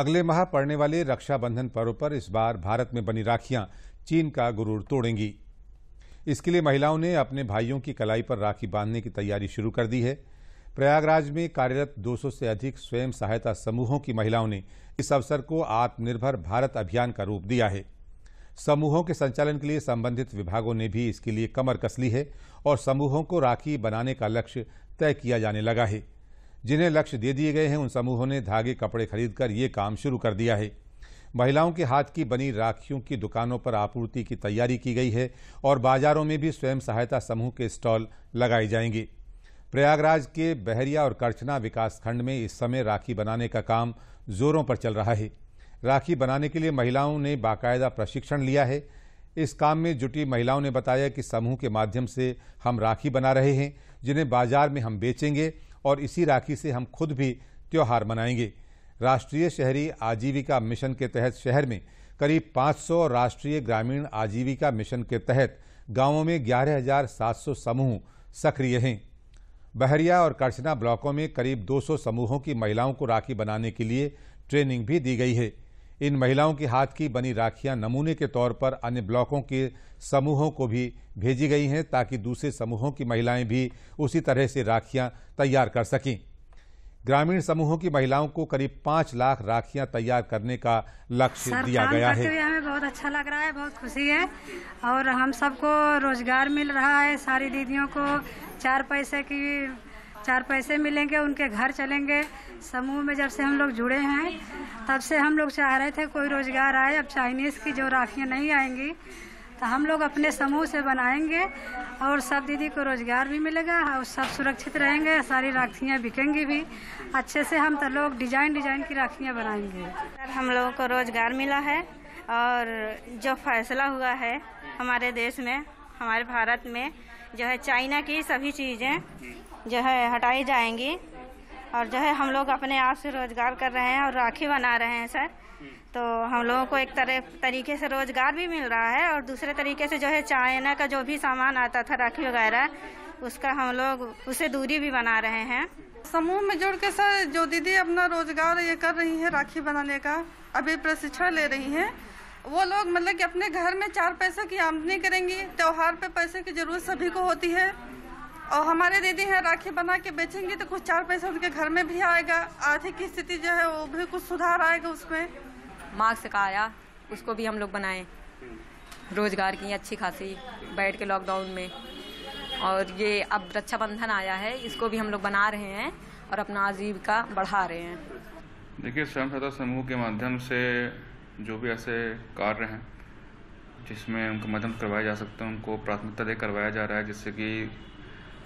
अगले माह पड़ने वाले रक्षाबंधन पर्व पर इस बार भारत में बनी राखियां चीन का गुरूर तोड़ेंगी इसके लिए महिलाओं ने अपने भाइयों की कलाई पर राखी बांधने की तैयारी शुरू कर दी है प्रयागराज में कार्यरत 200 से अधिक स्वयं सहायता समूहों की महिलाओं ने इस अवसर को आत्मनिर्भर भारत अभियान का रूप दिया है समूहों के संचालन के लिए संबंधित विभागों ने भी इसके लिए कमर कस ली है और समूहों को राखी बनाने का लक्ष्य तय किया जाने लगा है जिन्हें लक्ष्य दे दिए गए हैं उन समूहों ने धागे कपड़े खरीदकर ये काम शुरू कर दिया है महिलाओं के हाथ की बनी राखियों की दुकानों पर आपूर्ति की तैयारी की गई है और बाजारों में भी स्वयं सहायता समूह के स्टॉल लगाए जाएंगे प्रयागराज के बहरिया और करछना विकास खंड में इस समय राखी बनाने का काम जोरों पर चल रहा है राखी बनाने के लिए महिलाओं ने बाकायदा प्रशिक्षण लिया है इस काम में जुटी महिलाओं ने बताया कि समूह के माध्यम से हम राखी बना रहे हैं जिन्हें बाजार में हम बेचेंगे और इसी राखी से हम खुद भी त्यौहार मनाएंगे राष्ट्रीय शहरी आजीविका मिशन के तहत शहर में करीब 500 राष्ट्रीय ग्रामीण आजीविका मिशन के तहत गांवों में 11,700 समूह सक्रिय हैं बहरिया और करसना ब्लॉकों में करीब 200 समूहों की महिलाओं को राखी बनाने के लिए ट्रेनिंग भी दी गई है इन महिलाओं के हाथ की बनी राखियां नमूने के तौर पर अन्य ब्लॉकों के समूहों को भी भेजी गई हैं ताकि दूसरे समूहों की महिलाएं भी उसी तरह से राखियां तैयार कर सकें ग्रामीण समूहों की महिलाओं को करीब पाँच लाख राखियां तैयार करने का लक्ष्य दिया गया है हमें बहुत अच्छा लग रहा है बहुत खुशी है और हम सबको रोजगार मिल रहा है सारी दीदियों को चार पैसे की चार पैसे मिलेंगे उनके घर चलेंगे समूह में जब से हम लोग जुड़े हैं तब से हम लोग चाह रहे थे कोई रोजगार आए अब चाइनीज़ की जो राखियाँ नहीं आएंगी तो हम लोग अपने समूह से बनाएंगे और सब दीदी को रोजगार भी मिलेगा और सब सुरक्षित रहेंगे सारी राखियाँ बिकेंगी भी अच्छे से हम तो लोग डिजाइन डिजाइन की राखियाँ बनाएंगे हम लोगों को रोजगार मिला है और जो फैसला हुआ है हमारे देश में हमारे भारत में जो है चाइना की सभी चीज़ें जो है हटाई जाएंगी और जो है हम लोग अपने आप से रोजगार कर रहे हैं और राखी बना रहे हैं सर तो हम लोगों को एक तरह तरीके से रोजगार भी मिल रहा है और दूसरे तरीके से जो है चाइना का जो भी सामान आता था राखी वगैरह उसका हम लोग उसे दूरी भी बना रहे हैं समूह में जुड़ के सर जो दीदी अपना रोजगार ये कर रही है राखी बनाने का अभी प्रशिक्षण ले रही है वो लोग मतलब कि अपने घर में चार पैसे की आमदनी करेंगी त्योहार पे पैसे की जरूरत सभी को होती है और हमारे दीदी हैं राखी बना के बेचेंगे तो कुछ चार पैसे उनके घर में भी आएगा आर्थिक स्थिति जो है वो भी कुछ सुधार आएगा उसमें मास्क का आया उसको भी हम लोग बनाए रोजगार की अच्छी खासी बैठ के लॉकडाउन में और ये अब रक्षाबंधन आया है इसको भी हम लोग बना रहे हैं और अपना आजीविका बढ़ा रहे हैं देखिए स्वयं सहायता समूह के माध्यम से जो भी ऐसे कार्य हैं जिसमें उनको मदद करवाया जा सकता है उनको प्राथमिकता दे करवाया जा रहा है जिससे कि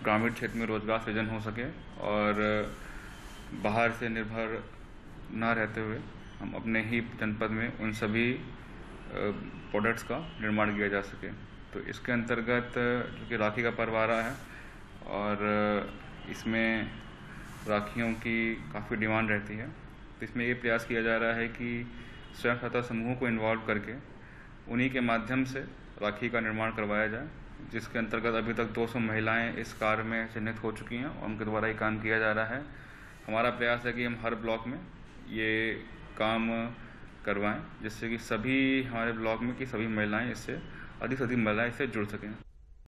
ग्रामीण क्षेत्र में रोजगार सृजन हो सके और बाहर से निर्भर न रहते हुए हम अपने ही जनपद में उन सभी प्रोडक्ट्स का निर्माण किया जा सके तो इसके अंतर्गत जो कि राखी का पर्व आ रहा है और इसमें राखियों की काफ़ी डिमांड रहती है तो इसमें ये प्रयास किया जा रहा है कि स्वयं सहायता समूहों को इन्वॉल्व करके उन्हीं के माध्यम से राखी का निर्माण करवाया जाए जिसके अंतर्गत अभी तक 200 महिलाएं इस कार्य में चिन्हित हो चुकी हैं और उनके द्वारा ये काम किया जा रहा है हमारा प्रयास है कि हम हर ब्लॉक में ये काम करवाएं जिससे कि सभी हमारे ब्लॉक में कि सभी महिलाएं इससे अधिक से अधिक महिलाएं इससे जुड़ सकें